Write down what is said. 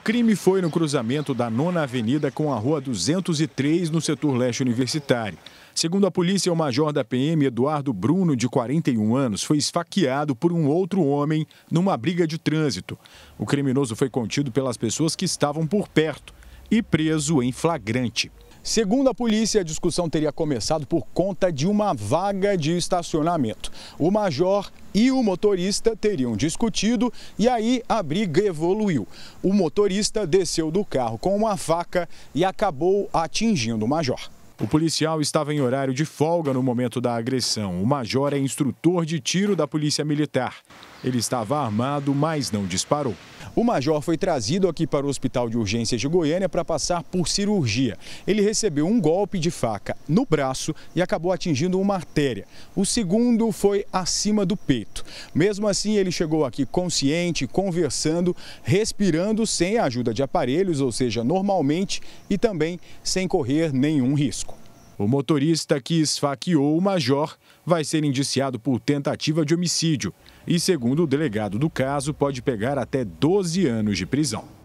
O crime foi no cruzamento da Nona Avenida com a Rua 203, no setor leste universitário. Segundo a polícia, o major da PM, Eduardo Bruno, de 41 anos, foi esfaqueado por um outro homem numa briga de trânsito. O criminoso foi contido pelas pessoas que estavam por perto e preso em flagrante. Segundo a polícia, a discussão teria começado por conta de uma vaga de estacionamento. O major e o motorista teriam discutido e aí a briga evoluiu. O motorista desceu do carro com uma faca e acabou atingindo o major. O policial estava em horário de folga no momento da agressão. O major é instrutor de tiro da Polícia Militar. Ele estava armado, mas não disparou. O major foi trazido aqui para o Hospital de Urgências de Goiânia para passar por cirurgia. Ele recebeu um golpe de faca no braço e acabou atingindo uma artéria. O segundo foi acima do peito. Mesmo assim, ele chegou aqui consciente, conversando, respirando sem a ajuda de aparelhos, ou seja, normalmente, e também sem correr nenhum risco. O motorista que esfaqueou o major vai ser indiciado por tentativa de homicídio e, segundo o delegado do caso, pode pegar até 12 anos de prisão.